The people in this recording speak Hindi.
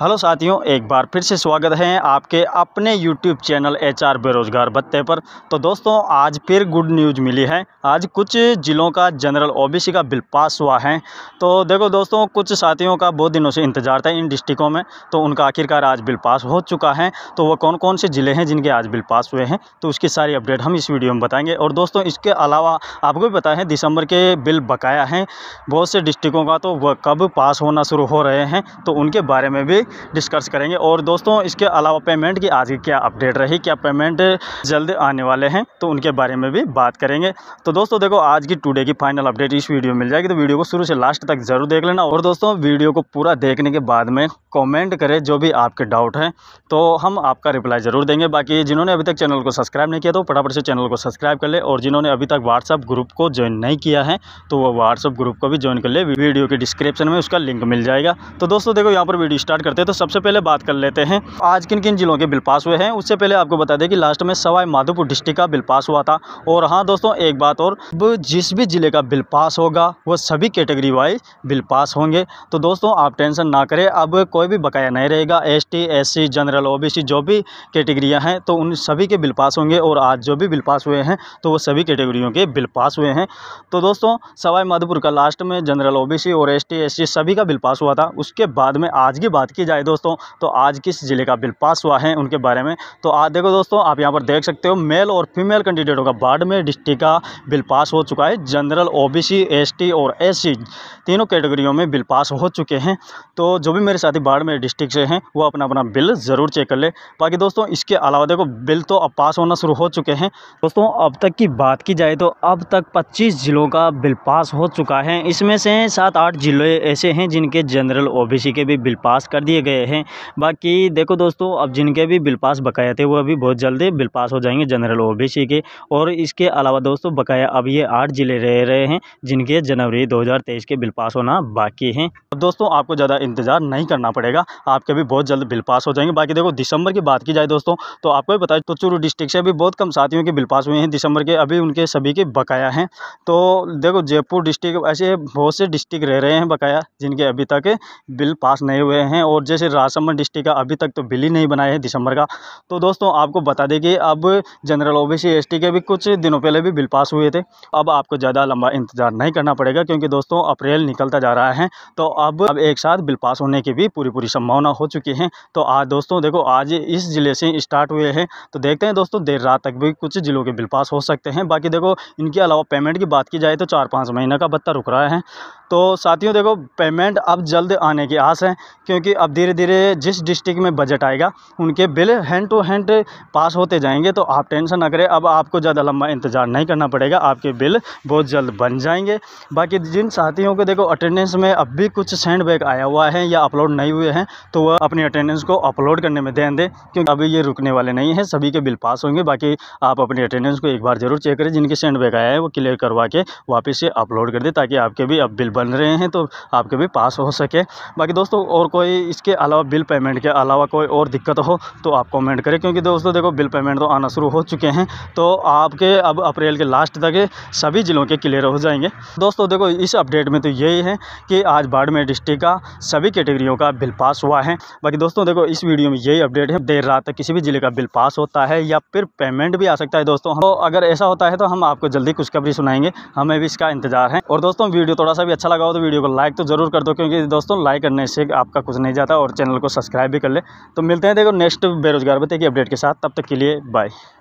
हेलो साथियों एक बार फिर से स्वागत है आपके अपने यूट्यूब चैनल एचआर बेरोजगार भत्ते पर तो दोस्तों आज फिर गुड न्यूज़ मिली है आज कुछ ज़िलों का जनरल ओबीसी का बिल पास हुआ है तो देखो दोस्तों कुछ साथियों का बहुत दिनों से इंतज़ार था इन डिस्ट्रिक्टों में तो उनका आखिरकार आज बिल पास हो चुका है तो वह कौन कौन से ज़िले हैं जिनके आज बिल पास हुए हैं तो उसकी सारी अपडेट हम इस वीडियो में बताएँगे और दोस्तों इसके अलावा आपको भी पता है दिसंबर के बिल बकाया हैं बहुत से डिस्ट्रिक्टों का तो वह कब पास होना शुरू हो रहे हैं तो उनके बारे में भी डिस्कस करेंगे और दोस्तों इसके अलावा पेमेंट की आज की क्या अपडेट रही क्या पेमेंट जल्द आने वाले हैं तो उनके बारे में भी बात करेंगे तो दोस्तों देखो आज की टूडे की फाइनल अपडेट इस वीडियो में मिल जाएगी तो वीडियो को शुरू से लास्ट तक ज़रूर देख लेना और दोस्तों वीडियो को पूरा देखने के बाद में कॉमेंट करें जो भी आपके डाउट हैं तो हम आपका रिप्लाई ज़रूर देंगे बाकी जिन्होंने अभी तक चैनल को सब्सक्राइब नहीं किया तो फटाफट से चैनल को सब्सक्राइब कर ले और जिन्होंने अभी तक व्हाट्सअप ग्रुप को ज्वाइन नहीं किया है तो वो व्हाट्सअप ग्रुप को भी ज्वाइन कर ले वीडियो के डिस्क्रिप्शन में उसका लिंक मिल जाएगा तो दोस्तों देखो यहाँ पर वीडियो स्टार्ट करते करते हैं तो सबसे पहले बात कर लेते हैं आज किन किन जिलों के बिल पास हुए हैं उससे पहले आपको बता दें कि लास्ट में सवाई माधोपुर डिस्ट्रिक्ट का बिल पास हुआ था और हाँ दोस्तों एक बात और जिस भी ज़िले का बिल पास होगा वो सभी कैटेगरी वाइज बिल पास होंगे तो दोस्तों आप टेंशन ना करें अब कोई भी बकाया नहीं रहेगा एस टी जनरल ओ जो भी कैटेगरियाँ हैं तो उन सभी के बिल पास होंगे और आज जो भी बिल पास हुए हैं तो वो सभी कैटेगरियों के बिल पास हुए हैं तो दोस्तों सवाई माधोपुर का लास्ट में जनरल ओबीसी और एस टी सभी का बिल पास हुआ था उसके बाद में आज की बात की जाए दोस्तों तो आज किस ज़िले का बिल पास हुआ है उनके बारे में तो आज देखो दोस्तों आप यहाँ पर देख सकते हो मेल और फीमेल कैंडिडेटों का बाड़मेर डिस्ट्रिक्ट का बिल पास हो चुका है जनरल ओ बी और एस तीनों कैटेगरियों में बिल पास हो चुके हैं तो जो भी मेरे साथी बाड़मेर डिस्ट्रिक्ट से हैं वो अपना अपना बिल ज़रूर चेक कर ले बाकी दोस्तों इसके अलावा देखो बिल तो अब पास होना शुरू हो चुके हैं दोस्तों अब तक की बात की जाए तो अब तक पच्चीस ज़िलों का बिल पास हो चुका है इसमें से सात आठ ज़िले ऐसे हैं जिनके जनरल ओबीसी के भी बिल पास कर दिए दिए गए हैं बाकी देखो दोस्तों अब जिनके भी बिल पास बकाया थे वो अभी बहुत जल्दी बिल पास हो जाएंगे जनरल सी के और इसके अलावा दोस्तों बकाया अब ये आठ ज़िले रह रहे हैं जिनके जनवरी तेईस के बिल पास होना बाकी हैं अब दोस्तों आपको ज़्यादा इंतज़ार नहीं करना पड़ेगा आपके भी बहुत जल्द बिल पास हो जाएंगे बाकी देखो दिसंबर की बात की जाए दोस्तों तो आपको भी बताए तो चूरू डिस्ट्रिक्ट से भी बहुत कम साथियों के बिल पास हुए हैं दिसंबर के अभी उनके सभी के बकाया हैं तो देखो जयपुर डिस्ट्रिक्ट ऐसे बहुत से डिस्ट्रिक्ट रह रहे हैं बकाया जिनके अभी तक बिल पास नहीं हुए हैं और जैसे राजसमंद डिस्ट्रिक्ट का अभी तक तो बिल ही नहीं बनाया है दिसंबर का तो दोस्तों आपको बता दें कि अब general O B C S T के भी कुछ दिनों पहले भी बिल पास हुए थे अब आपको ज़्यादा लंबा इंतजार नहीं करना पड़ेगा क्योंकि दोस्तों अप्रैल निकलता जा रहा है तो अब अब एक साथ बिल पास होने की भी पूरी पूरी संभावना हो चुकी है तो आज दोस्तों देखो आज इस ज़िले से स्टार्ट हुए हैं तो देखते हैं दोस्तों देर रात तक भी कुछ ज़िलों के बिल पास हो सकते हैं बाकी देखो इनके अलावा पेमेंट की बात की जाए तो चार पाँच महीने का भत्ता रुक रहा है तो साथियों देखो पेमेंट अब जल्द आने की आस है क्योंकि अब धीरे धीरे जिस डिस्ट्रिक्ट में बजट आएगा उनके bill hand to hand pass होते जाएंगे तो आप टेंशन ना करें अब आपको ज़्यादा लंबा इंतज़ार नहीं करना पड़ेगा आपके बिल बहुत जल्द बन जाएंगे बाकी जिन साथियों को देखो अटेंडेंस में अब भी कुछ सेंड बैक आया हुआ है या अपलोड नहीं हुए हैं तो वह अपनी अटेंडेंस को अपलोड करने में ध्यान दें क्योंकि अभी ये रुकने वाले नहीं हैं सभी के बिल पास होंगे बाकी आप अपनी अटेंडेंस को एक बार ज़रूर चेक करें जिनके सेंड बैक आया है वो क्लियर करवा के वापस से अपलोड कर दें ताकि आपके भी अब बिल बन रहे हैं तो आपके भी पास हो सके बाकी दोस्तों और कोई इसके इसके अलावा बिल पेमेंट के अलावा कोई और दिक्कत हो तो आप कमेंट करें क्योंकि दोस्तों देखो बिल पेमेंट तो आना शुरू हो चुके हैं तो आपके अब अप्रैल के लास्ट तक सभी ज़िलों के क्लियर हो जाएंगे दोस्तों देखो इस अपडेट में तो यही है कि आज बाड़मेर डिस्ट्रिक्ट का सभी कैटेगरियों का बिल पास हुआ है बाकी दोस्तों देखो इस वीडियो में यही अपडेट है देर रात तक किसी भी ज़िले का बिल पास होता है या फिर पेमेंट भी आ सकता है दोस्तों तो अगर ऐसा होता है तो हम आपको जल्दी कुछ खबरी सुनाएंगे हमें भी इसका इंतजार है और दोस्तों वीडियो थोड़ा सा भी अच्छा लगा हो तो वीडियो को लाइक तो ज़रूर कर दो क्योंकि दोस्तों लाइक करने से आपका कुछ नहीं जाता जाता और चैनल को सब्सक्राइब भी कर ले तो मिलते हैं देखो नेक्स्ट बेरोजगार बताइए अपडेट के साथ तब तक के लिए बाय